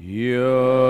Yo.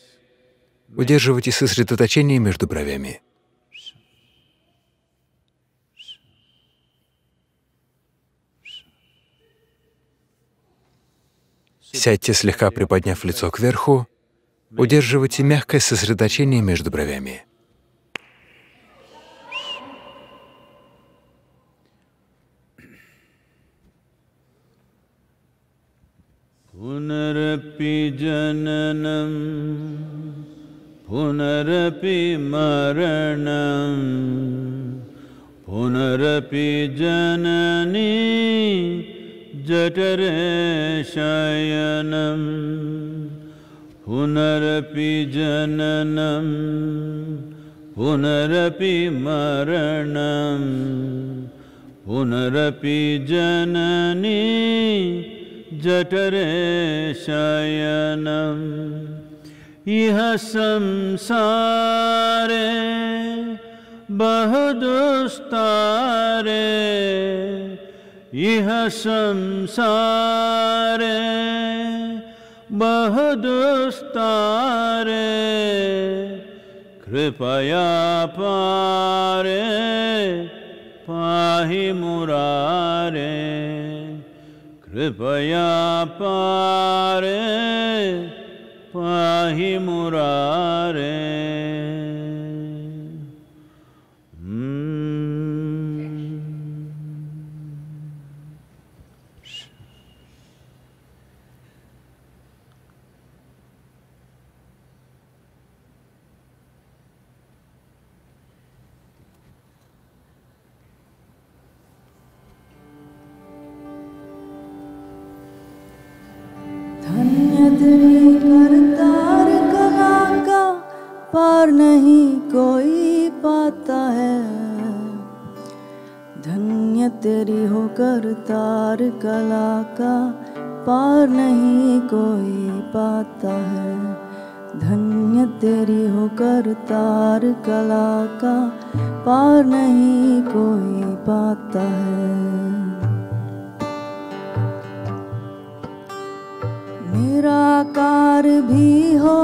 Удерживайте сосредоточение между бровями. Сядьте, слегка приподняв лицо кверху. Удерживайте мягкое сосредоточение между бровями. पुनरपि जननम् पुनरपि मरणं पुनरपि जननी जठरे शयनं पुनरपि जननं पुनरपि मरण पुनरपि जननी जठरे शयनम् यह संसार बहुदुस्तार यह संसार बहुदुस्तार कृपया पारे पाही मुरारे कृपया पारे पाहि मुरारे पार नहीं कोई पाता है धन्य तेरी होकर तार कला का पार नहीं कोई पाता है धन्य तेरी होकर तार कला का पार नहीं कोई पाता है मेरा कार भी हो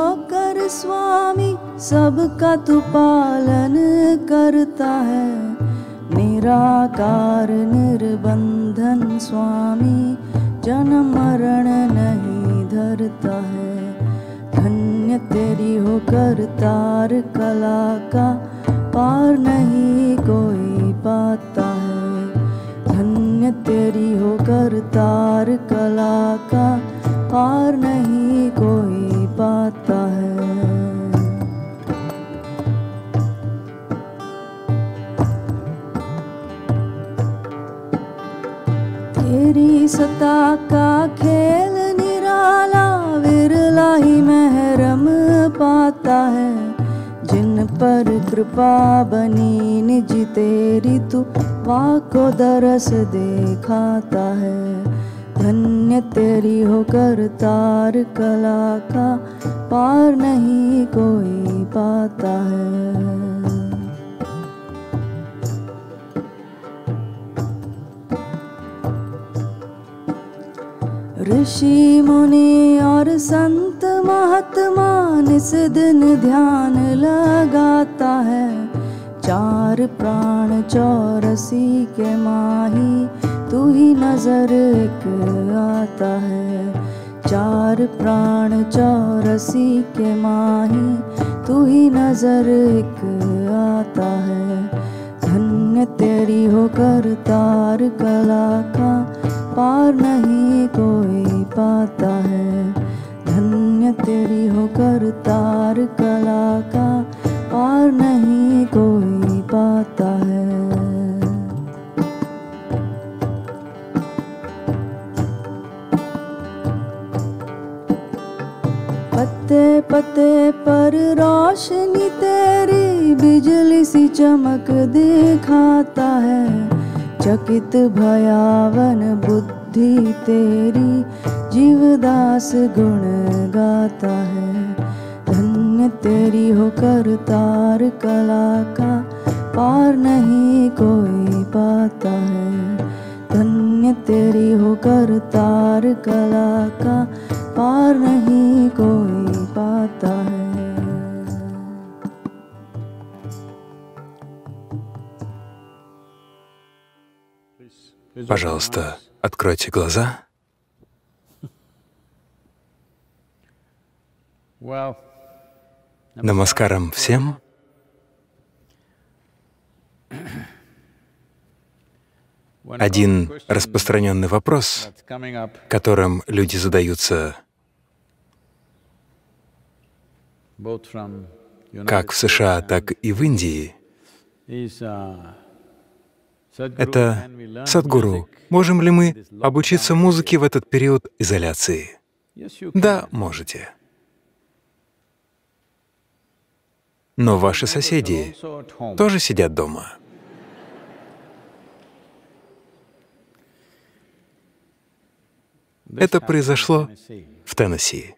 स्वामी सबका तू तो पालन करता है निराकार निर्बंधन स्वामी जन्म मरण नहीं धरता है धन्य तेरी हो तार कला का पार नहीं कोई पाता है धन्य तेरी हो तार कला का पार नहीं कोई पाता है तेरी सता का खेल निराला विरला ही महरम पाता है जिन पर कृपा बनी निज तेरी तू वाको दरस देखाता है धन्य तेरी होकर तार कला का पार नहीं कोई पाता है ऋषि मुनि और संत महात्मा इस दिन ध्यान लगाता है चार प्राण चौरसी के माही तू ही नजर एक आता है चार प्राण चौरसी के माही तू ही नजर एक आता है धन्य तेरी हो तार कला का पार नहीं कोई पाता है धन्य तेरी हो तार कला का पार नहीं कोई पाता है पत्ते पत्ते पर रोशनी तेरी बिजली सी चमक दिखाता है चकित भयावन बुद्धि तेरी जीवदास गुण गाता है मैं तेरी हो कर तार कला का पार नहीं कोई पाता है धन्य तेरी हो कर तार कला का पार नहीं कोई पाता है Пожалуйста, откройте глаза. Well, Намаскарам всем. Один распространенный вопрос, которым люди задаются как в США, так и в Индии, это «Садгуру, можем ли мы обучиться музыке в этот период изоляции?» Да, можете. Но ваши соседи тоже сидят дома. Это произошло в Теннесси.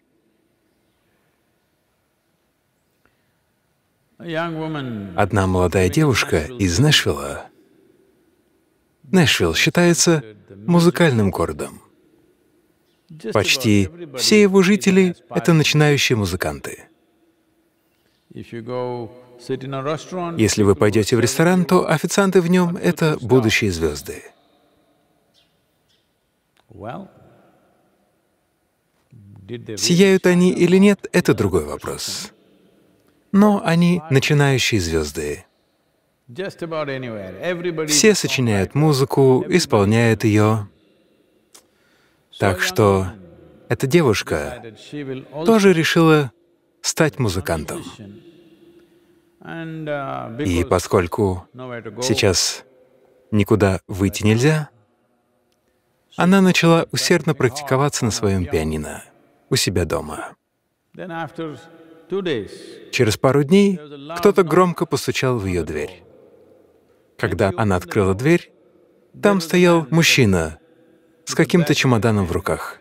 Одна молодая девушка из Нэшвилла. Нэшвилл считается музыкальным городом. Почти все его жители — это начинающие музыканты. Если вы пойдете в ресторан, то официанты в нем — это будущие звезды. Сияют они или нет — это другой вопрос. Но они — начинающие звезды. Все сочиняют музыку, исполняют ее. Так что эта девушка тоже решила стать музыкантом. И поскольку сейчас никуда выйти нельзя, она начала усердно практиковаться на своем пианино у себя дома. Через пару дней кто-то громко постучал в ее дверь. Когда она открыла дверь, там стоял мужчина с каким-то чемоданом в руках.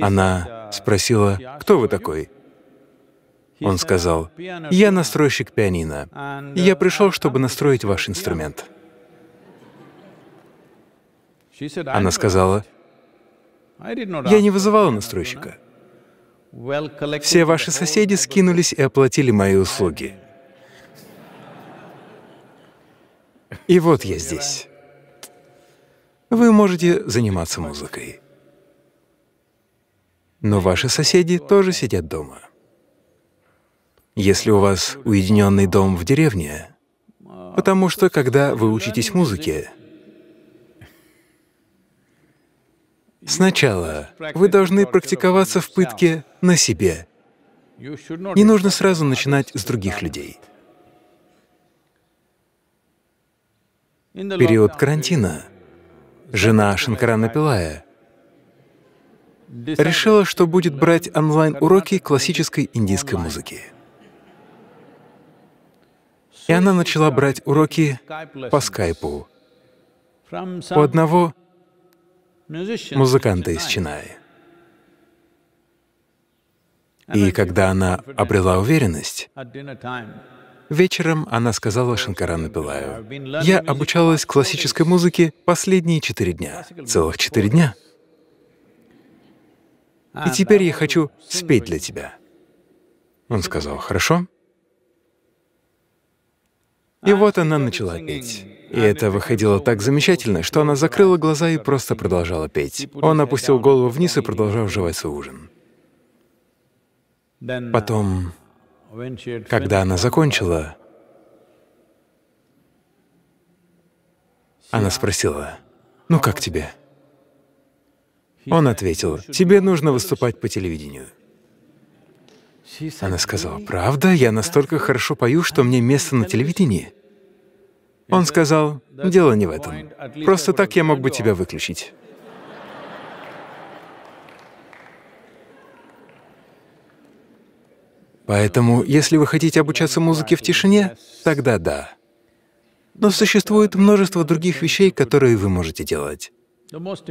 Она спросила, «Кто вы такой?» Он сказал, «Я настройщик пианино. Я пришел, чтобы настроить ваш инструмент». Она сказала, «Я не вызывала настройщика. Все ваши соседи скинулись и оплатили мои услуги. И вот я здесь. Вы можете заниматься музыкой. Но ваши соседи тоже сидят дома если у вас уединенный дом в деревне, потому что когда вы учитесь музыке, сначала вы должны практиковаться в пытке на себе. Не нужно сразу начинать с других людей. В период карантина жена Шанкарана Пилая решила, что будет брать онлайн-уроки классической индийской музыки. И она начала брать уроки по скайпу у одного музыканта из Чинаи. И когда она обрела уверенность, вечером она сказала Шанкарану Пилаю, «Я обучалась классической музыке последние четыре дня, целых четыре дня. И теперь я хочу спеть для тебя». Он сказал, «Хорошо». И вот она начала петь. И это выходило так замечательно, что она закрыла глаза и просто продолжала петь. Он опустил голову вниз и продолжал жевать свой ужин. Потом, когда она закончила, она спросила, «Ну как тебе?» Он ответил, «Тебе нужно выступать по телевидению». Она сказала, «Правда? Я настолько хорошо пою, что мне место на телевидении?» Он сказал, «Дело не в этом. Просто так я мог бы тебя выключить». Поэтому, если вы хотите обучаться музыке в тишине, тогда да. Но существует множество других вещей, которые вы можете делать.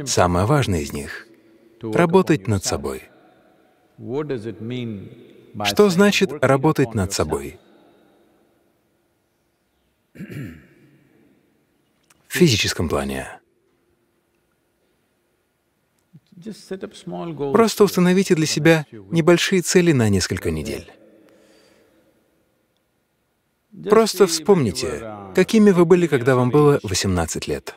Самое важное из них — работать над собой. Что значит работать над собой? В физическом плане. Просто установите для себя небольшие цели на несколько недель. Просто вспомните, какими вы были, когда вам было 18 лет.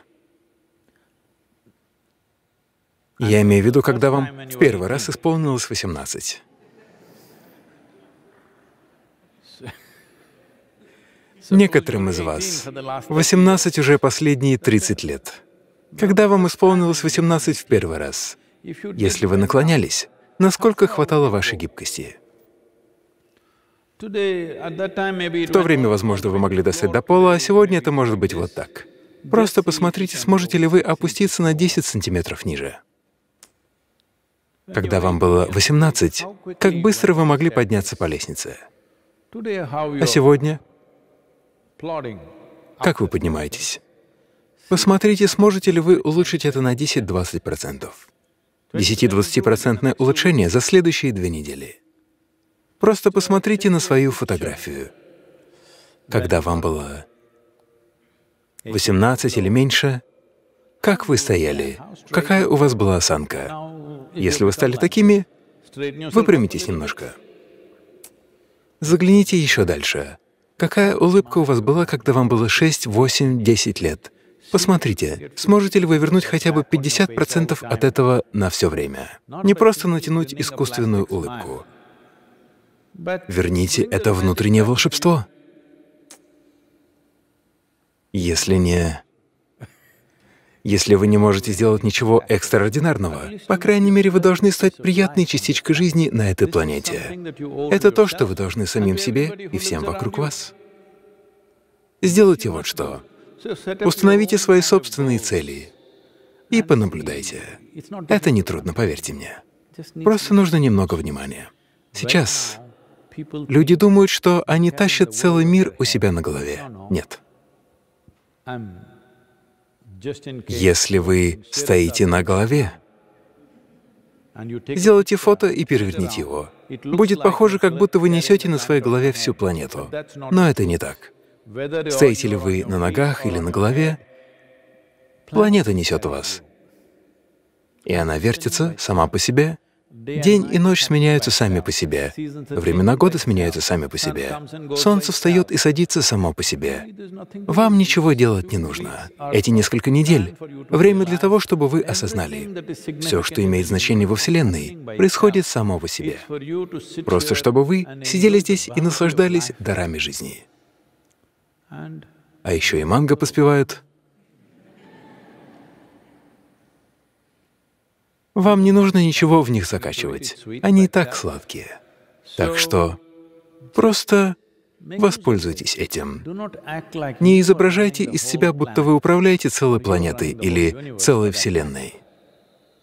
Я имею в виду, когда вам в первый раз исполнилось 18. Некоторым из вас 18 уже последние 30 лет. Когда вам исполнилось 18 в первый раз? Если вы наклонялись, насколько хватало вашей гибкости? В то время, возможно, вы могли достать до пола, а сегодня это может быть вот так. Просто посмотрите, сможете ли вы опуститься на 10 сантиметров ниже. Когда вам было 18, как быстро вы могли подняться по лестнице? А сегодня как вы поднимаетесь? Посмотрите, сможете ли вы улучшить это на 10-20%. 10-20% улучшение за следующие две недели. Просто посмотрите на свою фотографию. Когда вам было 18 или меньше, как вы стояли, какая у вас была осанка. Если вы стали такими, выпрямитесь немножко. Загляните еще дальше. Какая улыбка у вас была, когда вам было 6, 8, 10 лет? Посмотрите, сможете ли вы вернуть хотя бы 50% от этого на все время. Не просто натянуть искусственную улыбку. Верните это внутреннее волшебство. Если не если вы не можете сделать ничего экстраординарного, по крайней мере, вы должны стать приятной частичкой жизни на этой планете. Это то, что вы должны самим себе и всем вокруг вас. Сделайте вот что. Установите свои собственные цели и понаблюдайте. Это нетрудно, поверьте мне. Просто нужно немного внимания. Сейчас люди думают, что они тащат целый мир у себя на голове. Нет. Если вы стоите на голове, сделайте фото uh, и переверните его. Будет похоже, как будто вы несете на своей uh, голове всю планету. Но это не так. Стоите ли вы на ногах или на голове, планета несет вас. И она вертится сама по себе, День и ночь сменяются сами по себе. Времена года сменяются сами по себе. Солнце встает и садится само по себе. Вам ничего делать не нужно. Эти несколько недель — время для того, чтобы вы осознали. Все, что имеет значение во Вселенной, происходит само по себе. Просто чтобы вы сидели здесь и наслаждались дарами жизни. А еще и манго поспевают — Вам не нужно ничего в них закачивать, они и так сладкие. Так что просто Воспользуйтесь этим. Не изображайте из себя, будто вы управляете целой планетой или целой Вселенной.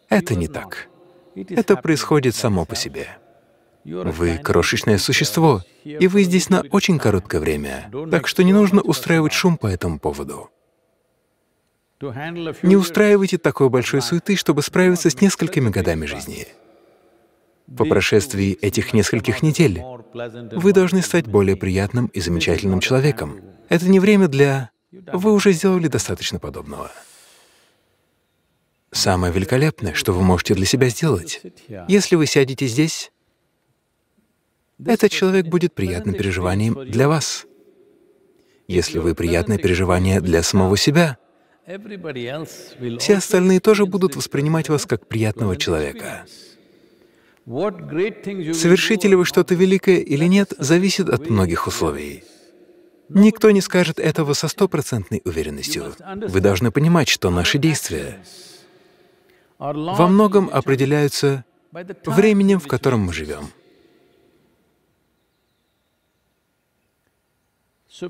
Это не так. Это происходит само по себе. Вы — крошечное существо, и вы здесь на очень короткое время, так что не нужно устраивать шум по этому поводу. Не устраивайте такой большой суеты, чтобы справиться с несколькими годами жизни. По прошествии этих нескольких недель вы должны стать более приятным и замечательным человеком. Это не время для «вы уже сделали достаточно подобного». Самое великолепное, что вы можете для себя сделать, если вы сядете здесь, этот человек будет приятным переживанием для вас. Если вы приятное переживание для самого себя — все остальные тоже будут воспринимать вас как приятного человека. Совершите ли вы что-то великое или нет, зависит от многих условий. Никто не скажет этого со стопроцентной уверенностью. Вы должны понимать, что наши действия во многом определяются временем, в котором мы живем.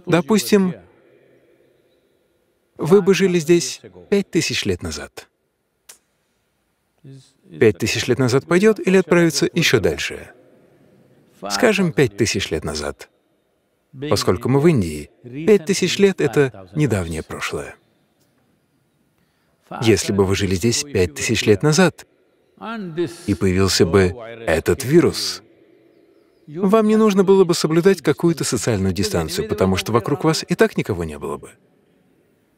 Допустим, вы бы жили здесь пять тысяч лет назад. Пять тысяч лет назад пойдет или отправится еще дальше? Скажем, пять тысяч лет назад. Поскольку мы в Индии, пять тысяч лет — это недавнее прошлое. Если бы вы жили здесь пять тысяч лет назад, и появился бы этот вирус, вам не нужно было бы соблюдать какую-то социальную дистанцию, потому что вокруг вас и так никого не было бы.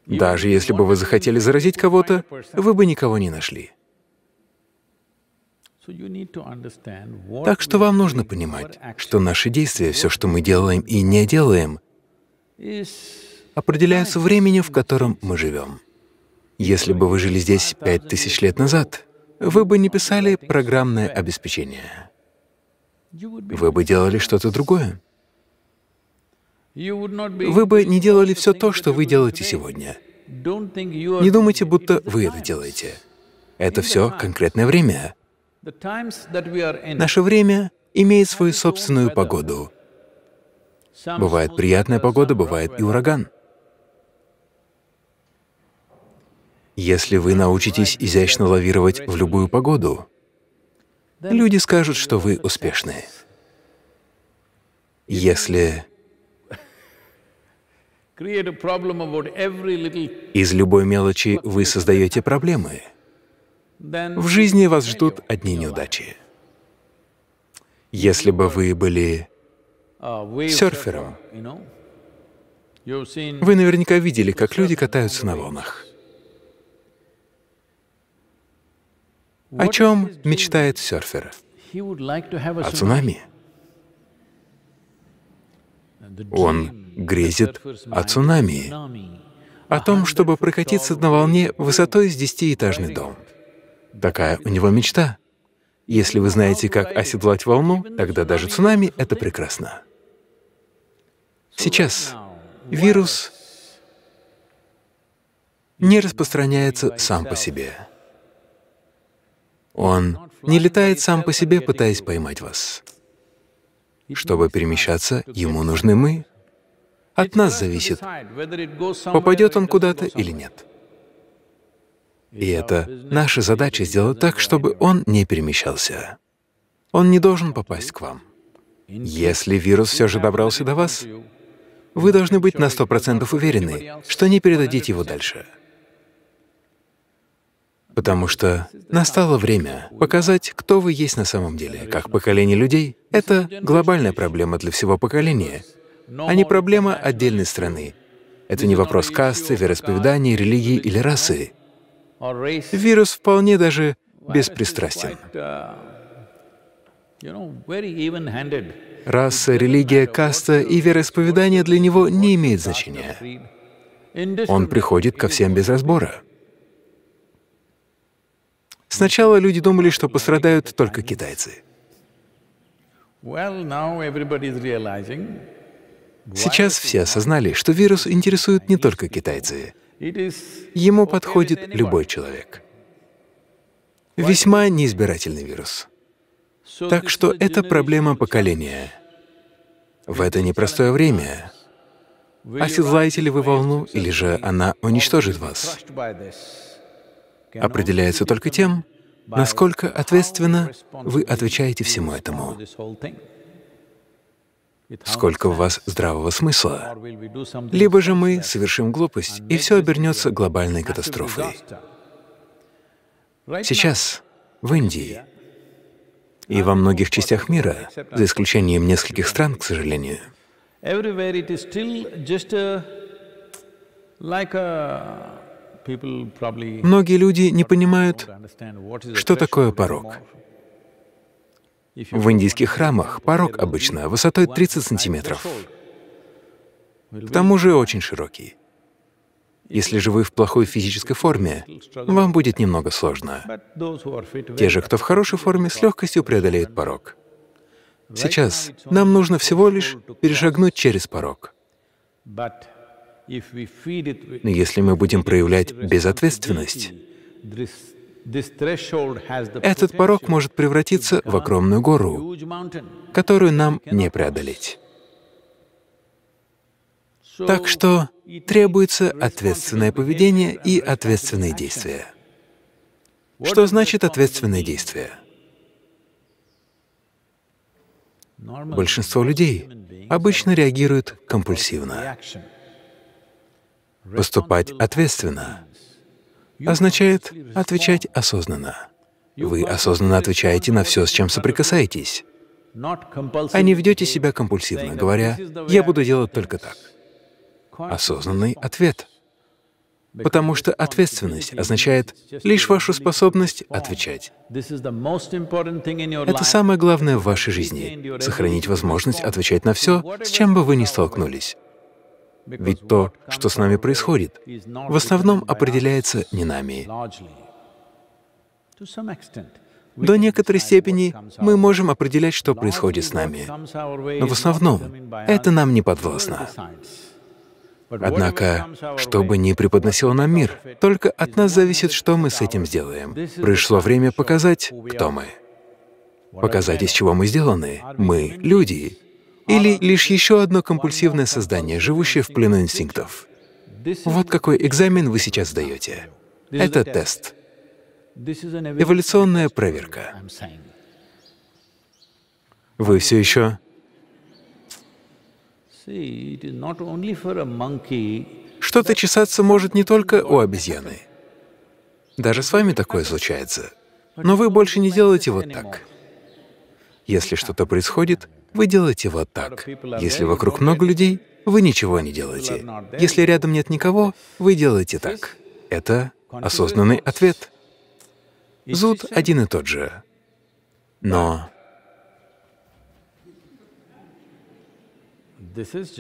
Даже если бы вы захотели заразить кого-то, вы бы никого не нашли. Так что вам нужно понимать, что наши действия, все, что мы делаем и не делаем, определяются временем, в котором мы живем. Если бы вы жили здесь пять тысяч лет назад, вы бы не писали программное обеспечение. Вы бы делали что-то другое вы бы не делали все то, что вы делаете сегодня. Не думайте, будто вы это делаете. Это все конкретное время. Наше время имеет свою собственную погоду. Бывает приятная погода, бывает и ураган. Если вы научитесь изящно лавировать в любую погоду, люди скажут, что вы успешны. Если из любой мелочи вы создаете проблемы. В жизни вас ждут одни неудачи. Если бы вы были а, серфером, вы наверняка видели, как люди катаются на волнах. О чем мечтает серфер? О цунами. Он грезит о цунами, о том, чтобы прокатиться на волне высотой с десятиэтажный дом. Такая у него мечта. Если вы знаете, как оседлать волну, тогда даже цунами — это прекрасно. Сейчас вирус не распространяется сам по себе. Он не летает сам по себе, пытаясь поймать вас. Чтобы перемещаться, ему нужны мы. От нас зависит, попадет он куда-то или нет. И это наша задача сделать так, чтобы он не перемещался. Он не должен попасть к вам. Если вирус все же добрался до вас, вы должны быть на 100% уверены, что не передадите его дальше потому что настало время показать, кто вы есть на самом деле, как поколение людей. Это глобальная проблема для всего поколения, а не проблема отдельной страны. Это не вопрос касты, вероисповедания, религии или расы. Вирус вполне даже беспристрастен. Раса, религия, каста и вероисповедание для него не имеют значения. Он приходит ко всем без разбора. Сначала люди думали, что пострадают только китайцы. Сейчас все осознали, что вирус интересует не только китайцы. Ему подходит любой человек. Весьма неизбирательный вирус. Так что это проблема поколения. В это непростое время оседлаете ли вы волну, или же она уничтожит вас, определяется только тем, насколько ответственно вы отвечаете всему этому, сколько у вас здравого смысла. Либо же мы совершим глупость, и все обернется глобальной катастрофой. Сейчас в Индии и во многих частях мира, за исключением нескольких стран, к сожалению, everywhere it is still just a, like a Многие люди не понимают, что такое порог. В индийских храмах порог обычно высотой 30 сантиметров. К тому же очень широкий. Если же вы в плохой физической форме, вам будет немного сложно. Те же, кто в хорошей форме, с легкостью преодолеют порог. Сейчас нам нужно всего лишь перешагнуть через порог. Но если мы будем проявлять безответственность, этот порог может превратиться в огромную гору, которую нам не преодолеть. Так что требуется ответственное поведение и ответственные действия. Что значит ответственные действия? Большинство людей обычно реагируют компульсивно. Поступать ответственно означает отвечать осознанно. Вы осознанно отвечаете на все, с чем соприкасаетесь, а не ведете себя компульсивно, говоря «я буду делать только так». Осознанный ответ. Потому что ответственность означает лишь вашу способность отвечать. Это самое главное в вашей жизни — сохранить возможность отвечать на все, с чем бы вы ни столкнулись. Ведь то, что с нами происходит, в основном определяется не нами. До некоторой степени мы можем определять, что происходит с нами, но в основном это нам не подвластно. Однако, что бы ни преподносил нам мир, только от нас зависит, что мы с этим сделаем. Пришло время показать, кто мы. Показать, из чего мы сделаны. Мы — люди, или лишь еще одно компульсивное создание, живущее в плену инстинктов. Вот какой экзамен вы сейчас сдаете. Это тест. Эволюционная проверка. Вы все еще... Что-то чесаться может не только у обезьяны. Даже с вами такое случается. Но вы больше не делаете вот так. Если что-то происходит, вы делаете вот так. Если вокруг много людей, вы ничего не делаете. Если рядом нет никого, вы делаете так. Это осознанный ответ. Зуд один и тот же. Но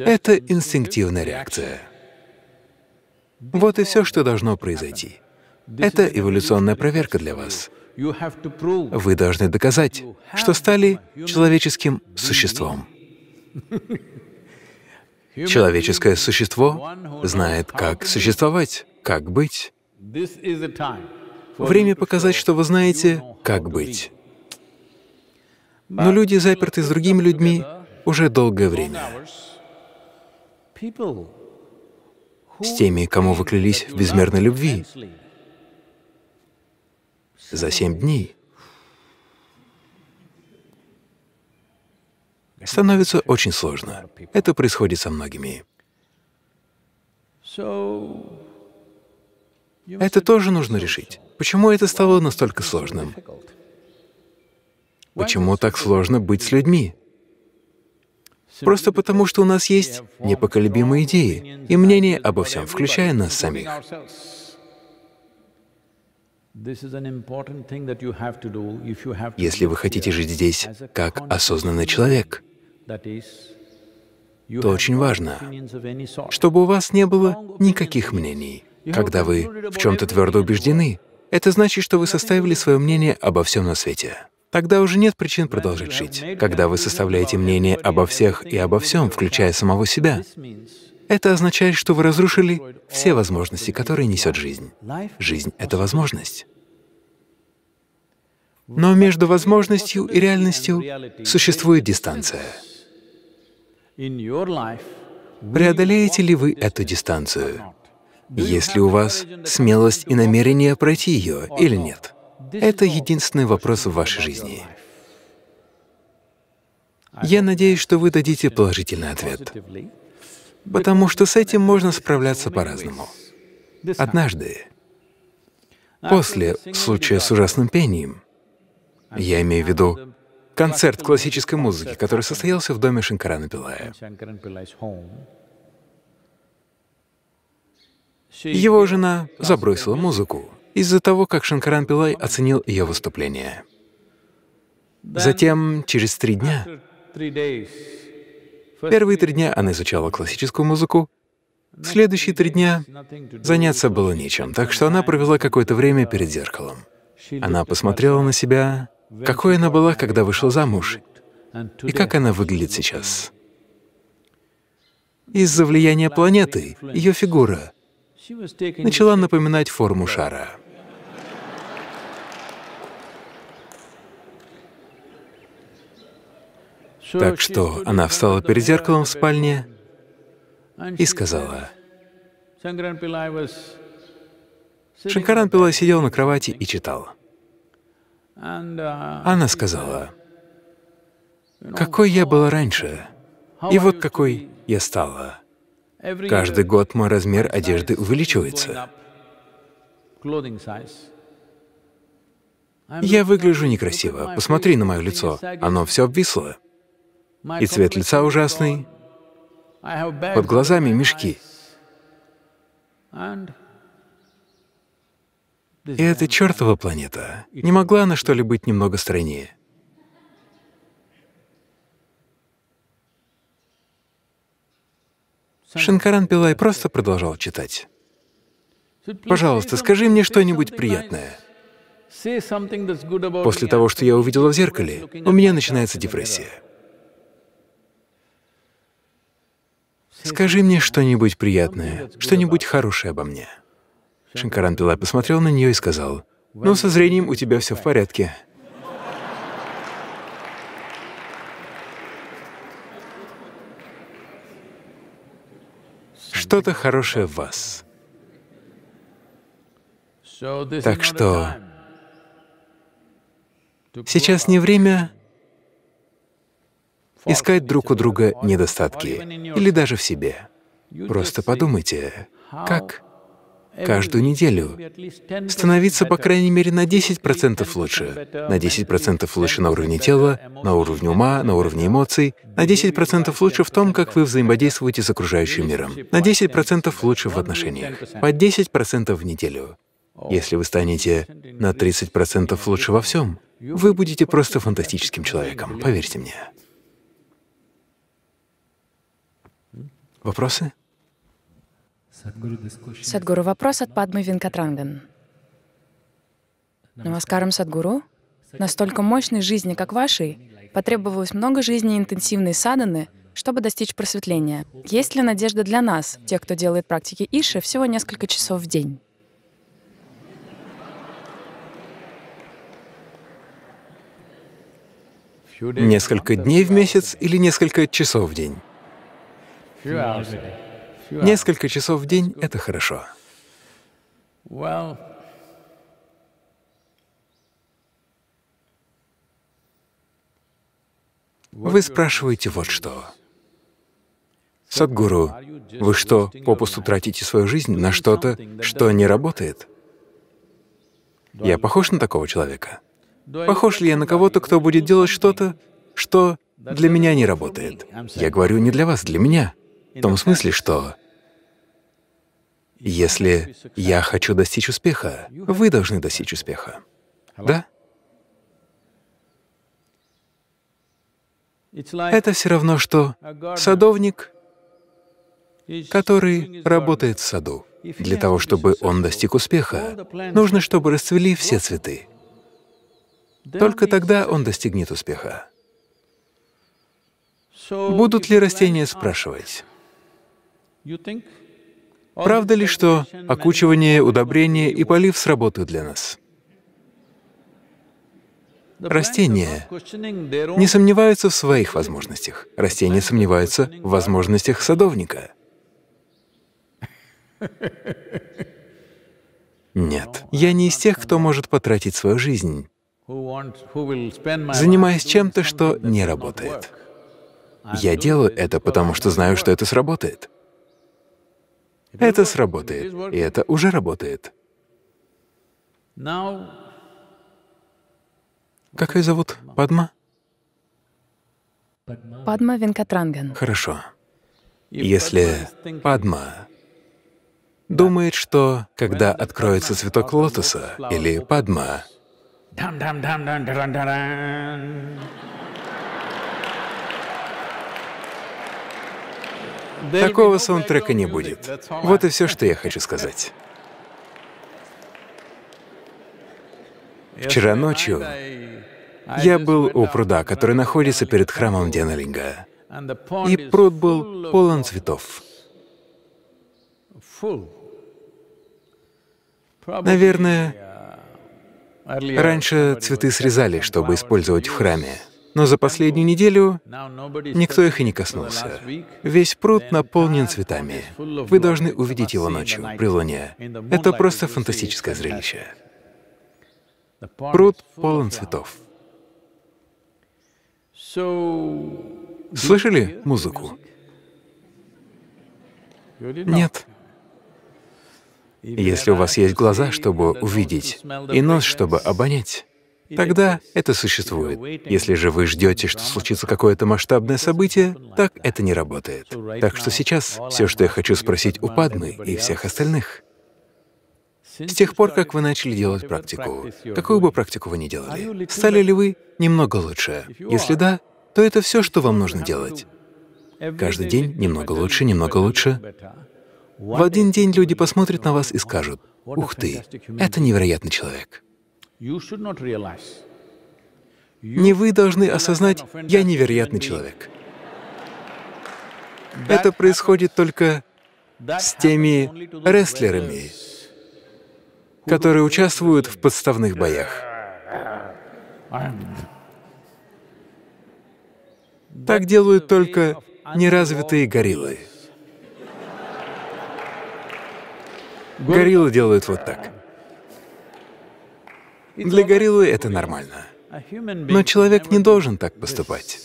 это инстинктивная реакция. Вот и все, что должно произойти. Это эволюционная проверка для вас. Вы должны доказать, что стали человеческим существом. Человеческое существо знает, как существовать, как быть. Время показать, что вы знаете, как быть. Но люди заперты с другими людьми уже долгое время. С теми, кому вы клялись в безмерной любви, за семь дней становится очень сложно. Это происходит со многими. Это тоже нужно решить. Почему это стало настолько сложным? Почему так сложно быть с людьми? Просто потому, что у нас есть непоколебимые идеи и мнения обо всем, включая нас самих. Если вы хотите жить здесь как осознанный человек, то очень важно, чтобы у вас не было никаких мнений. Когда вы в чем-то твердо убеждены, это значит, что вы составили свое мнение обо всем на свете. Тогда уже нет причин продолжить жить. Когда вы составляете мнение обо всех и обо всем, включая самого себя, это означает, что вы разрушили все возможности, которые несет жизнь. Жизнь — это возможность. Но между возможностью и реальностью существует дистанция. Преодолеете ли вы эту дистанцию? Если у вас смелость и намерение пройти ее или нет? Это единственный вопрос в вашей жизни. Я надеюсь, что вы дадите положительный ответ. Потому что с этим можно справляться по-разному. Однажды, после случая с ужасным пением, я имею в виду концерт классической музыки, который состоялся в доме Шанкарана Пилая. Его жена забросила музыку из-за того, как Шанкаран Пилай оценил ее выступление. Затем, через три дня, Первые три дня она изучала классическую музыку, следующие три дня заняться было нечем, так что она провела какое-то время перед зеркалом. Она посмотрела на себя, какой она была, когда вышла замуж, и как она выглядит сейчас. Из-за влияния планеты ее фигура начала напоминать форму шара. Так что она встала перед зеркалом в спальне и сказала, Шанкаран Пилай сидел на кровати и читал. Она сказала, «Какой я была раньше, и вот какой я стала. Каждый год мой размер одежды увеличивается. Я выгляжу некрасиво. Посмотри на мое лицо. Оно все обвисло и цвет лица ужасный, под глазами мешки. И эта чертова планета, не могла она что ли быть немного стройнее? Шинкаран Пилай просто продолжал читать. «Пожалуйста, скажи мне что-нибудь приятное. После того, что я увидела в зеркале, у меня начинается депрессия. Скажи мне что-нибудь приятное, что-нибудь хорошее обо мне. Шинкаран Пилай посмотрел на нее и сказал, «Ну, со зрением у тебя все в порядке». Что-то хорошее в вас. Так что сейчас не время искать друг у друга недостатки или даже в себе. Просто подумайте, как каждую неделю становиться, по крайней мере, на 10% лучше. На 10% лучше на уровне тела, на уровне ума, на уровне эмоций, на 10% лучше в том, как вы взаимодействуете с окружающим миром, на 10% лучше в отношениях, по 10% в неделю. Если вы станете на 30% лучше во всем, вы будете просто фантастическим человеком, поверьте мне. Вопросы? Садгуру, вопрос от Падмы Винкатранган. Намаскарам Садгуру, настолько мощной жизни, как вашей, потребовалось много жизни интенсивной саданы, чтобы достичь просветления. Есть ли надежда для нас, тех, кто делает практики Иши, всего несколько часов в день? Несколько дней в месяц или несколько часов в день? Несколько часов в день — это хорошо. Вы спрашиваете вот что. Садгуру, вы что, попусту тратите свою жизнь на что-то, что не работает? Я похож на такого человека? Похож ли я на кого-то, кто будет делать что-то, что для меня не работает? Я говорю не для вас, для меня. В том смысле, что если я хочу достичь успеха, вы должны достичь успеха. Да? Это все равно, что садовник, который работает в саду. Для того, чтобы он достиг успеха, нужно, чтобы расцвели все цветы. Только тогда он достигнет успеха. Будут ли растения спрашивать? Правда ли, что окучивание, удобрение и полив сработают для нас? Растения не сомневаются в своих возможностях. Растения сомневаются в возможностях садовника. Нет, я не из тех, кто может потратить свою жизнь, занимаясь чем-то, что не работает. Я делаю это, потому что знаю, что это сработает. Это сработает. И это уже работает. Как ее зовут? Падма? Падма Венкатранган. Хорошо. Если Падма думает, что когда откроется цветок лотоса или Падма, Такого саундтрека не будет. Вот и все, что я хочу сказать. Вчера ночью я был у пруда, который находится перед храмом Денолинга. И пруд был полон цветов. Наверное, uh, раньше цветы срезали, чтобы использовать в храме но за последнюю неделю никто их и не коснулся. Весь пруд наполнен цветами. Вы должны увидеть его ночью, при луне. Это просто фантастическое зрелище. Пруд полон цветов. Слышали музыку? Нет. Если у вас есть глаза, чтобы увидеть, и нос, чтобы обонять, тогда это существует. Если же вы ждете, что случится какое-то масштабное событие, так это не работает. Так что сейчас все, что я хочу спросить у Падмы и всех остальных. С тех пор, как вы начали делать практику, какую бы практику вы ни делали, стали ли вы немного лучше? Если да, то это все, что вам нужно делать. Каждый день немного лучше, немного лучше. В один день люди посмотрят на вас и скажут, «Ух ты, это невероятный человек». Не вы должны осознать, я невероятный человек. Это происходит только с теми рестлерами, которые участвуют в подставных боях. Так делают только неразвитые гориллы. Гориллы делают вот так. Для гориллы это нормально. Но человек не должен так поступать.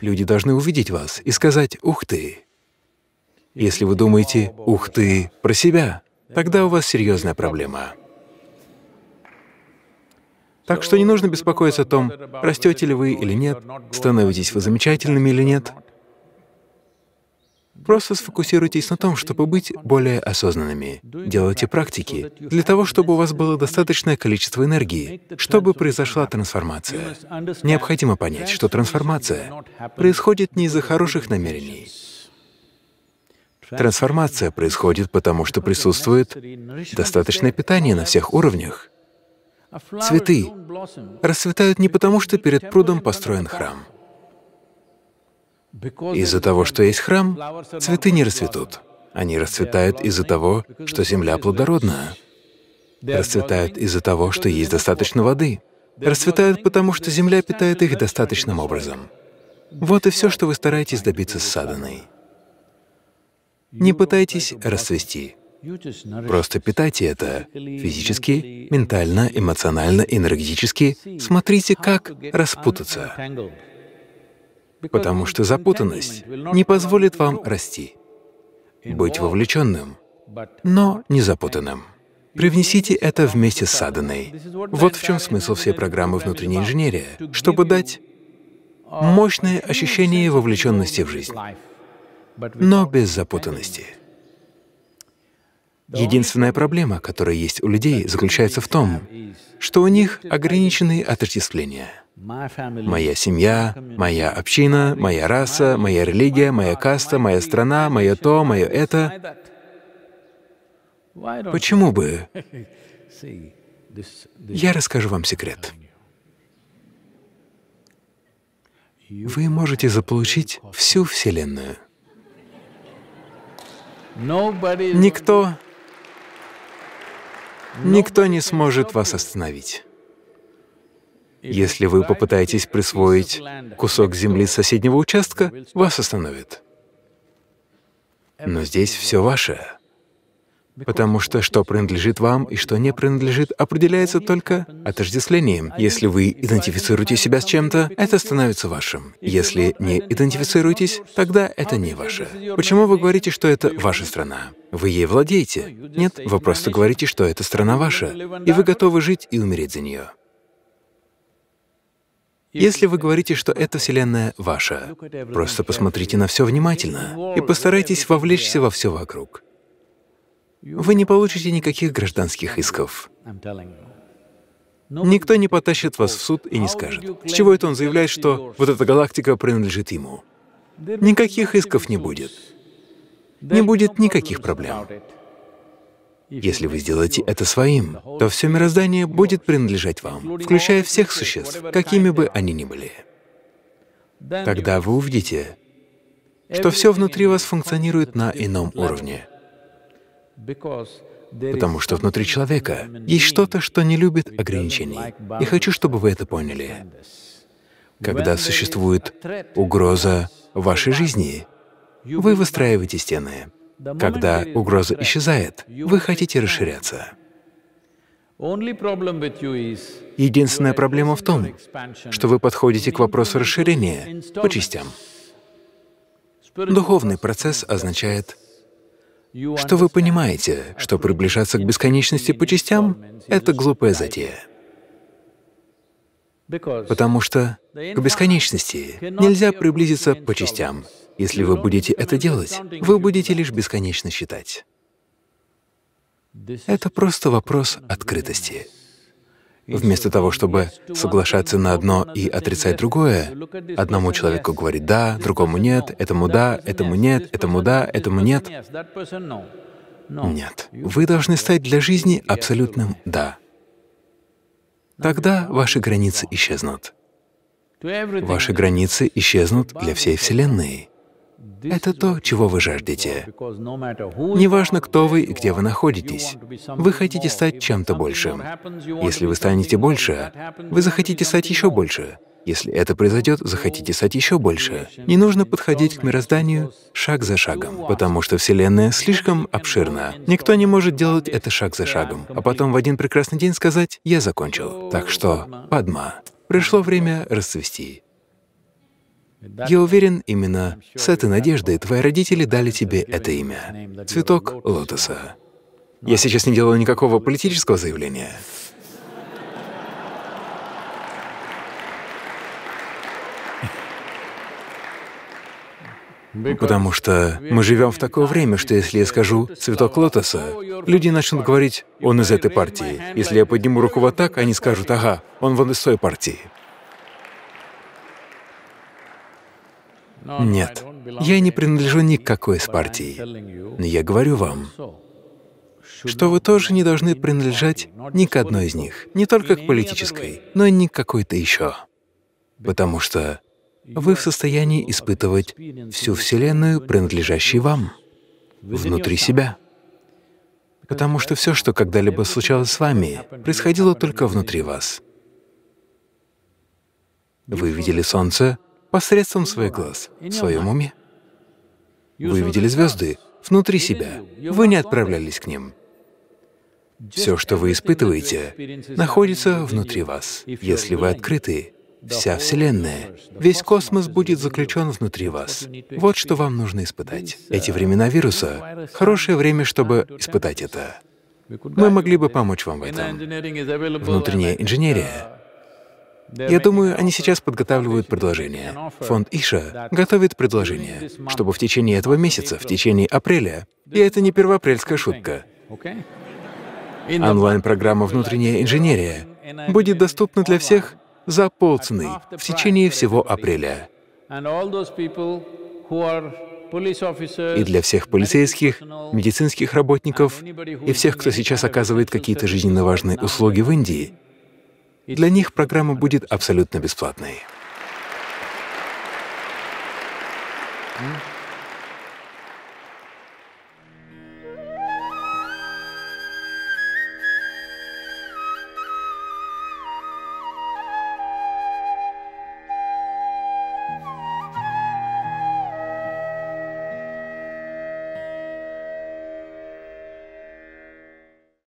Люди должны увидеть вас и сказать «Ух ты!». Если вы думаете «Ух ты!» про себя, тогда у вас серьезная проблема. Так что не нужно беспокоиться о том, растете ли вы или нет, становитесь вы замечательными или нет. Просто сфокусируйтесь на том, чтобы быть более осознанными. Делайте практики для того, чтобы у вас было достаточное количество энергии, чтобы произошла трансформация. Необходимо понять, что трансформация происходит не из-за хороших намерений. Трансформация происходит потому, что присутствует достаточное питание на всех уровнях. Цветы расцветают не потому, что перед прудом построен храм. Из-за того, что есть храм, цветы не расцветут. Они расцветают из-за того, что земля плодородна. Расцветают из-за того, что есть достаточно воды. Расцветают потому, что земля питает их достаточным образом. Вот и все, что вы стараетесь добиться с саданой. Не пытайтесь расцвести. Просто питайте это физически, ментально, эмоционально, энергетически. Смотрите, как распутаться потому что запутанность не позволит вам расти, быть вовлеченным, но не запутанным. Привнесите это вместе с саданой. Вот в чем смысл всей программы внутренней инженерии, чтобы дать мощное ощущение вовлеченности в жизнь, но без запутанности. Единственная проблема, которая есть у людей, заключается в том, что у них ограниченные отождествления — Моя семья, моя община, моя раса, моя религия, моя каста, моя страна, мое то, мое это. Почему бы? Я расскажу вам секрет. Вы можете заполучить всю Вселенную. Никто, никто не сможет вас остановить. Если вы попытаетесь присвоить кусок земли соседнего участка, вас остановят. Но здесь все ваше. Потому что что принадлежит вам и что не принадлежит, определяется только отождествлением. Если вы идентифицируете себя с чем-то, это становится вашим. Если не идентифицируетесь, тогда это не ваше. Почему вы говорите, что это ваша страна? Вы ей владеете? Нет, вы просто говорите, что эта страна ваша, и вы готовы жить и умереть за нее. Если вы говорите, что эта Вселенная ваша, просто посмотрите на все внимательно и постарайтесь вовлечься во все вокруг. Вы не получите никаких гражданских исков. Никто не потащит вас в суд и не скажет, с чего это он заявляет, что вот эта галактика принадлежит ему. Никаких исков не будет. Не будет никаких проблем. Если вы сделаете это своим, то все мироздание будет принадлежать вам, включая всех существ, какими бы они ни были. Тогда вы увидите, что все внутри вас функционирует на ином уровне. Потому что внутри человека есть что-то, что не любит ограничений. И хочу, чтобы вы это поняли. Когда существует угроза вашей жизни, вы выстраиваете стены. Когда угроза исчезает, вы хотите расширяться. Единственная проблема в том, что вы подходите к вопросу расширения по частям. Духовный процесс означает, что вы понимаете, что приближаться к бесконечности по частям — это глупая затея. Потому что к бесконечности нельзя приблизиться по частям. Если вы будете это делать, вы будете лишь бесконечно считать. Это просто вопрос открытости. Вместо того, чтобы соглашаться на одно и отрицать другое, одному человеку говорить «да», другому «нет», этому «да», этому «нет», этому «да», этому «нет». Нет. Вы должны стать для жизни абсолютным «да» тогда ваши границы исчезнут. Ваши границы исчезнут для всей Вселенной. Это то, чего вы жаждете. Неважно, кто вы и где вы находитесь, вы хотите стать чем-то большим. Если вы станете больше, вы захотите стать еще больше. Если это произойдет, захотите стать еще больше. Не нужно подходить к мирозданию шаг за шагом, потому что Вселенная слишком обширна. Никто не может делать это шаг за шагом, а потом в один прекрасный день сказать «я закончил». Так что, Падма, пришло время расцвести. Я уверен, именно с этой надеждой твои родители дали тебе это имя — цветок лотоса. Я сейчас не делаю никакого политического заявления. Потому что мы живем в такое время, что если я скажу «цветок лотоса», люди начнут говорить «он из этой партии». Если я подниму руку вот так, они скажут «ага, он вон из той партии». Нет, я не принадлежу ни к какой из партий, но я говорю вам, что вы тоже не должны принадлежать ни к одной из них, не только к политической, но и ни к какой-то еще. Потому что вы в состоянии испытывать всю Вселенную, принадлежащую вам, внутри себя. Потому что все, что когда-либо случалось с вами, происходило только внутри вас. Вы видели Солнце посредством своих глаз, в своем уме. Вы видели звезды внутри себя, вы не отправлялись к ним. Все, что вы испытываете, находится внутри вас, если вы открыты вся Вселенная, весь космос будет заключен внутри вас. Вот что вам нужно испытать. Эти времена вируса — хорошее время, чтобы испытать это. Мы могли бы помочь вам в этом. Внутренняя инженерия я думаю, они сейчас подготавливают предложение. Фонд Иша готовит предложение, чтобы в течение этого месяца, в течение апреля, и это не первоапрельская шутка, онлайн-программа «Внутренняя инженерия» будет доступна для всех за Полцный в течение всего апреля. И для всех полицейских, медицинских работников и всех, кто сейчас оказывает какие-то жизненно важные услуги в Индии, для них программа будет абсолютно бесплатной. Mm-hmm.